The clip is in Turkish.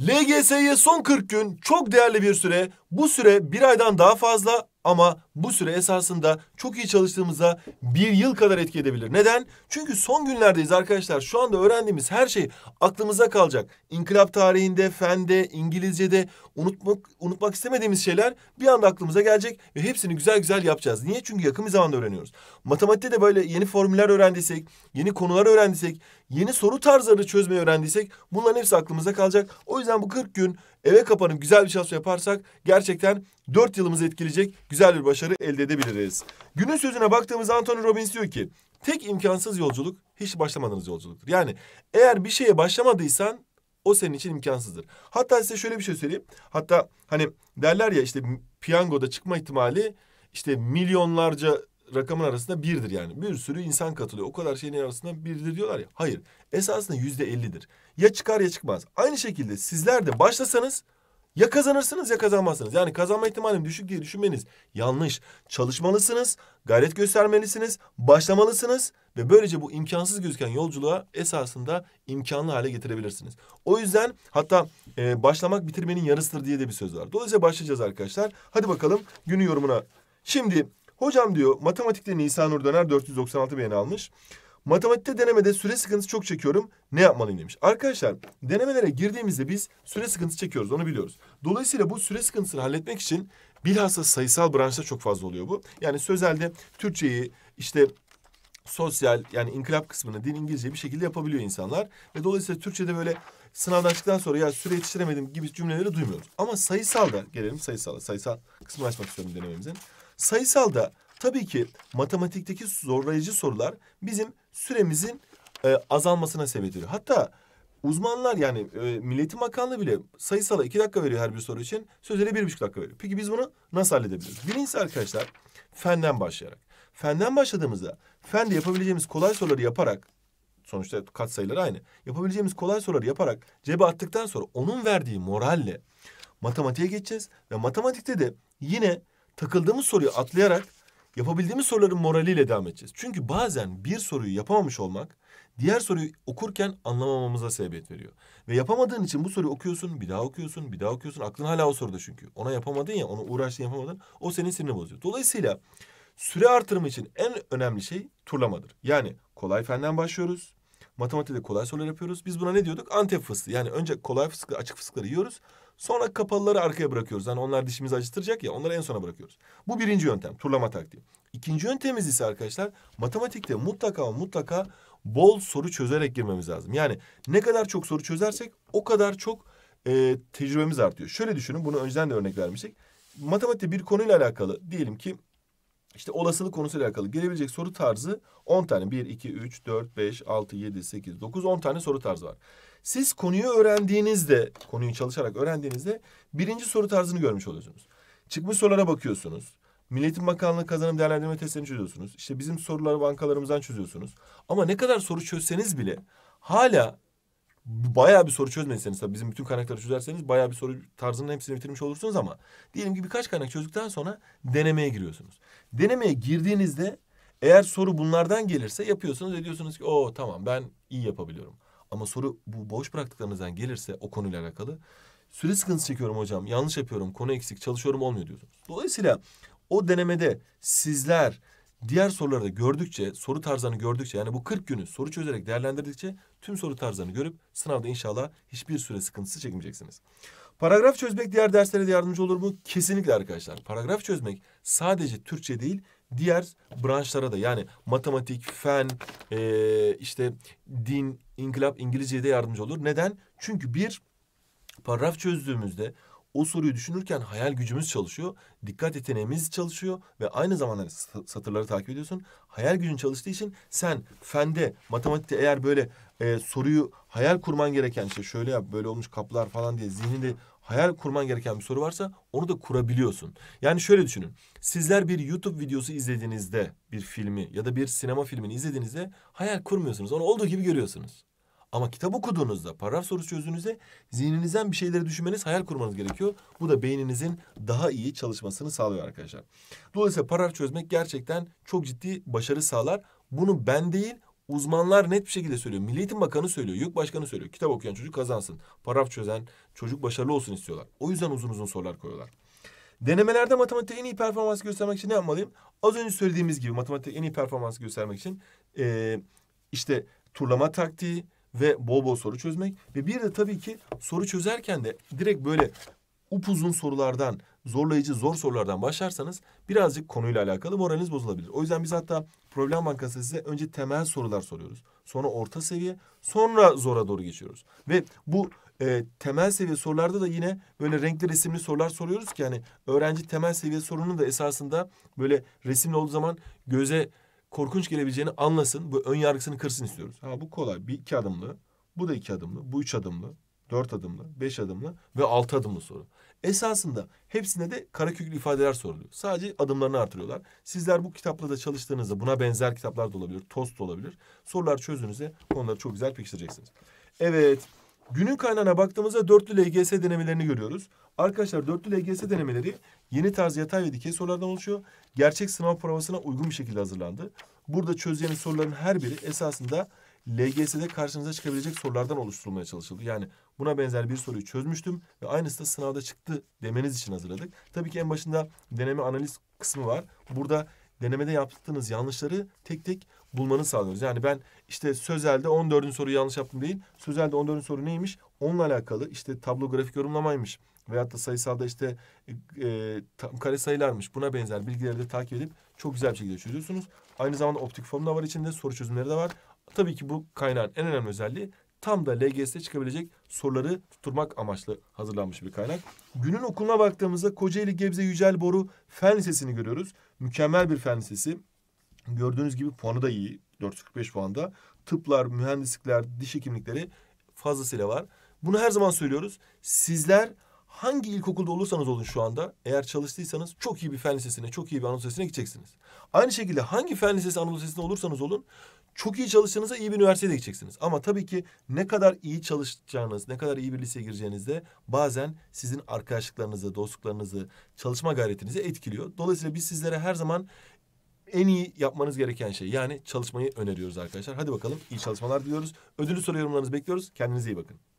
LGS'ye son 40 gün çok değerli bir süre. Bu süre bir aydan daha fazla ama bu süre esasında çok iyi çalıştığımızda bir yıl kadar etki edebilir. Neden? Çünkü son günlerdeyiz arkadaşlar. Şu anda öğrendiğimiz her şey aklımıza kalacak. İnkılap tarihinde, fende, İngilizce'de unutmak, unutmak istemediğimiz şeyler bir anda aklımıza gelecek ve hepsini güzel güzel yapacağız. Niye? Çünkü yakın bir zamanda öğreniyoruz. Matematikte de böyle yeni formüller öğrendiysek, yeni konular öğrendiysek, yeni soru tarzları çözmeyi öğrendiysek bunların hepsi aklımıza kalacak. O yüzden bu 40 gün eve kapanıp güzel bir çalışma yaparsak gerçekten gerçekten dört yılımızı etkileyecek güzel bir başarı elde edebiliriz. Günün sözüne baktığımız Anthony Robbins diyor ki tek imkansız yolculuk hiç başlamadığınız yolculuktur. Yani eğer bir şeye başlamadıysan o senin için imkansızdır. Hatta size şöyle bir şey söyleyeyim. Hatta hani derler ya işte piyangoda çıkma ihtimali işte milyonlarca rakamın arasında birdir yani. Bir sürü insan katılıyor. O kadar şeyin arasında birdir diyorlar ya. Hayır. Esasında yüzde ellidir. Ya çıkar ya çıkmaz. Aynı şekilde sizler de başlasanız ya kazanırsınız ya kazanmazsınız. Yani kazanma ihtimalim düşük diye düşünmeniz yanlış. Çalışmalısınız, gayret göstermelisiniz, başlamalısınız ve böylece bu imkansız gözüken yolculuğa esasında imkanlı hale getirebilirsiniz. O yüzden hatta e, başlamak bitirmenin yarısıdır diye de bir söz var. Dolayısıyla başlayacağız arkadaşlar. Hadi bakalım günün yorumuna. Şimdi hocam diyor matematikte Nisanur Nur Döner 496 beğeni almış. Matematikte denemede süre sıkıntısı çok çekiyorum. Ne yapmalıyım demiş. Arkadaşlar denemelere girdiğimizde biz süre sıkıntısı çekiyoruz. Onu biliyoruz. Dolayısıyla bu süre sıkıntısını halletmek için bilhassa sayısal branşta çok fazla oluyor bu. Yani sözelde Türkçeyi işte sosyal yani inkılap kısmını din İngilizce bir şekilde yapabiliyor insanlar. Ve dolayısıyla Türkçe'de böyle sınavdan çıktıktan sonra ya süre yetiştiremedim gibi cümleleri duymuyoruz. Ama sayısal da gelelim sayısal sayısal kısmını açmak istiyorum denememizin. Sayısal da Tabii ki matematikteki zorlayıcı sorular bizim süremizin e, azalmasına sebep oluyor. Hatta uzmanlar yani e, Milleti Bakanlığı bile sayısala iki dakika veriyor her bir soru için. Sözele bir buçuk dakika veriyor. Peki biz bunu nasıl halledebiliriz? Birincisi arkadaşlar fenden başlayarak. Fenden başladığımızda fende yapabileceğimiz kolay soruları yaparak sonuçta kat sayıları aynı. Yapabileceğimiz kolay soruları yaparak cebe attıktan sonra onun verdiği moralle matematiğe geçeceğiz. Ve matematikte de yine takıldığımız soruyu atlayarak yapabildiğimiz soruların moraliyle devam edeceğiz. Çünkü bazen bir soruyu yapamamış olmak diğer soruyu okurken anlamamamıza sebebiyet veriyor. Ve yapamadığın için bu soruyu okuyorsun, bir daha okuyorsun, bir daha okuyorsun. Aklın hala o soruda çünkü. Ona yapamadın ya, ona uğraştın yapamadın. O senin sinirini bozuyor. Dolayısıyla süre artırımı için en önemli şey turlamadır. Yani kolay fenden başlıyoruz. Matematikte kolay sorular yapıyoruz. Biz buna ne diyorduk? Antep fıstığı. Yani önce kolay fıstığı, açık fıstıkları yiyoruz. Sonra kapalıları arkaya bırakıyoruz. Hani onlar dişimizi acıtıracak ya onları en sona bırakıyoruz. Bu birinci yöntem turlama taktiği. İkinci yöntemimiz ise arkadaşlar matematikte mutlaka mutlaka bol soru çözerek girmemiz lazım. Yani ne kadar çok soru çözersek o kadar çok e, tecrübemiz artıyor. Şöyle düşünün bunu önceden de örnek vermiştik. Matematikte bir konuyla alakalı diyelim ki işte olasılık konusuyla alakalı gelebilecek soru tarzı 10 tane. 1, 2, 3, 4, 5, 6, 7, 8, 9, 10 tane soru tarzı var. Siz konuyu öğrendiğinizde, konuyu çalışarak öğrendiğinizde birinci soru tarzını görmüş oluyorsunuz. Çıkmış sorulara bakıyorsunuz. Milletin Bakanlığı kazanım değerlendirme testlerini çözüyorsunuz. İşte bizim soruları bankalarımızdan çözüyorsunuz. Ama ne kadar soru çözseniz bile hala bayağı bir soru çözmediyseniz tabii bizim bütün kaynakları çözerseniz bayağı bir soru tarzının hepsini bitirmiş olursunuz ama diyelim ki birkaç kaynak çözdükten sonra denemeye giriyorsunuz. Denemeye girdiğinizde eğer soru bunlardan gelirse yapıyorsunuz ediyorsunuz ki o tamam ben iyi yapabiliyorum. Ama soru bu boş bıraktıklarınızdan gelirse o konuyla alakalı süre sıkıntısı çekiyorum hocam yanlış yapıyorum konu eksik çalışıyorum olmuyor diyorsunuz. Dolayısıyla o denemede sizler diğer soruları da gördükçe soru tarzını gördükçe yani bu 40 günü soru çözerek değerlendirdikçe tüm soru tarzını görüp sınavda inşallah hiçbir süre sıkıntısı çekmeyeceksiniz. Paragraf çözmek diğer derslere de yardımcı olur mu? Kesinlikle arkadaşlar. Paragraf çözmek sadece Türkçe değil diğer branşlara da yani matematik, fen, e, işte din, inkılap, İngilizce'ye de yardımcı olur. Neden? Çünkü bir paragraf çözdüğümüzde o soruyu düşünürken hayal gücümüz çalışıyor, dikkat yeteneğimiz çalışıyor ve aynı zamanda satırları takip ediyorsun. Hayal gücün çalıştığı için sen fende, matematikte eğer böyle e, soruyu hayal kurman gereken işte şöyle yap, böyle olmuş kaplar falan diye zihninde hayal kurman gereken bir soru varsa onu da kurabiliyorsun. Yani şöyle düşünün. Sizler bir YouTube videosu izlediğinizde bir filmi ya da bir sinema filmini izlediğinizde hayal kurmuyorsunuz. Onu olduğu gibi görüyorsunuz. Ama kitap okuduğunuzda, paragraf sorusu çözdüğünüzde zihninizden bir şeyleri düşünmeniz, hayal kurmanız gerekiyor. Bu da beyninizin daha iyi çalışmasını sağlıyor arkadaşlar. Dolayısıyla paragraf çözmek gerçekten çok ciddi başarı sağlar. Bunu ben değil, uzmanlar net bir şekilde söylüyor. Milli Eğitim Bakanı söylüyor, YÖK Başkanı söylüyor. Kitap okuyan çocuk kazansın, paragraf çözen çocuk başarılı olsun istiyorlar. O yüzden uzun uzun sorular koyuyorlar. Denemelerde matematikte en iyi performans göstermek için ne yapmalıyım? Az önce söylediğimiz gibi matematikte en iyi performans göstermek için e, işte turlama taktiği, ve bol bol soru çözmek ve bir de tabii ki soru çözerken de direkt böyle upuzun sorulardan, zorlayıcı zor sorulardan başlarsanız birazcık konuyla alakalı moraliniz bozulabilir. O yüzden biz hatta Problem Bankası size önce temel sorular soruyoruz. Sonra orta seviye, sonra zora doğru geçiyoruz. Ve bu e, temel seviye sorularda da yine böyle renkli resimli sorular soruyoruz ki yani öğrenci temel seviye sorunun da esasında böyle resimli olduğu zaman göze korkunç gelebileceğini anlasın. Bu ön yargısını kırsın istiyoruz. Ha bu kolay. Bir iki adımlı. Bu da iki adımlı. Bu üç adımlı. Dört adımlı. Beş adımlı. Ve altı adımlı soru. Esasında hepsine de karaköklü ifadeler soruluyor. Sadece adımlarını artırıyorlar. Sizler bu kitapla da çalıştığınızda buna benzer kitaplar da olabilir. Tost da olabilir. Sorular çözdüğünüzde konuları çok güzel pekiştireceksiniz. Evet. Günün kaynağına baktığımızda dörtlü LGS denemelerini görüyoruz. Arkadaşlar dörtlü LGS denemeleri yeni tarz yatay ve dikey sorulardan oluşuyor. Gerçek sınav provasına uygun bir şekilde hazırlandı. Burada çözeceğiniz soruların her biri esasında LGS'de karşınıza çıkabilecek sorulardan oluşturulmaya çalışıldı. Yani buna benzer bir soruyu çözmüştüm ve aynısı da sınavda çıktı demeniz için hazırladık. Tabii ki en başında deneme analiz kısmı var. Burada denemede yaptığınız yanlışları tek tek bulmanı sağlıyoruz. Yani ben işte sözelde 14. soruyu yanlış yaptım değil. Sözelde 14. soru neymiş? Onunla alakalı işte tablo grafik yorumlamaymış. Veyahut da sayısalda işte e, tam kare sayılarmış. Buna benzer bilgileri de takip edip çok güzel bir şekilde çözüyorsunuz. Aynı zamanda optik formda var içinde. Soru çözümleri de var. Tabii ki bu kaynağın en önemli özelliği tam da LGS'de çıkabilecek soruları tutturmak amaçlı hazırlanmış bir kaynak. Günün okuluna baktığımızda Kocaeli Gebze Yücel Boru Fen Lisesi'ni görüyoruz. Mükemmel bir fen lisesi. Gördüğünüz gibi puanı da iyi. 445 puanda. Tıplar, mühendislikler, diş hekimlikleri fazlasıyla var. Bunu her zaman söylüyoruz. Sizler hangi ilkokulda olursanız olun şu anda eğer çalıştıysanız çok iyi bir fen lisesine, çok iyi bir Anadolu Lisesi'ne gideceksiniz. Aynı şekilde hangi fen lisesi Anadolu Lisesi'ne olursanız olun çok iyi çalıştığınızda iyi bir üniversiteye de gideceksiniz. Ama tabii ki ne kadar iyi çalışacağınız, ne kadar iyi bir liseye gireceğinizde bazen sizin arkadaşlıklarınızı, dostluklarınızı, çalışma gayretinizi etkiliyor. Dolayısıyla biz sizlere her zaman en iyi yapmanız gereken şey yani çalışmayı öneriyoruz arkadaşlar. Hadi bakalım iyi çalışmalar diliyoruz. Ödülü soru yorumlarınızı bekliyoruz. Kendinize iyi bakın.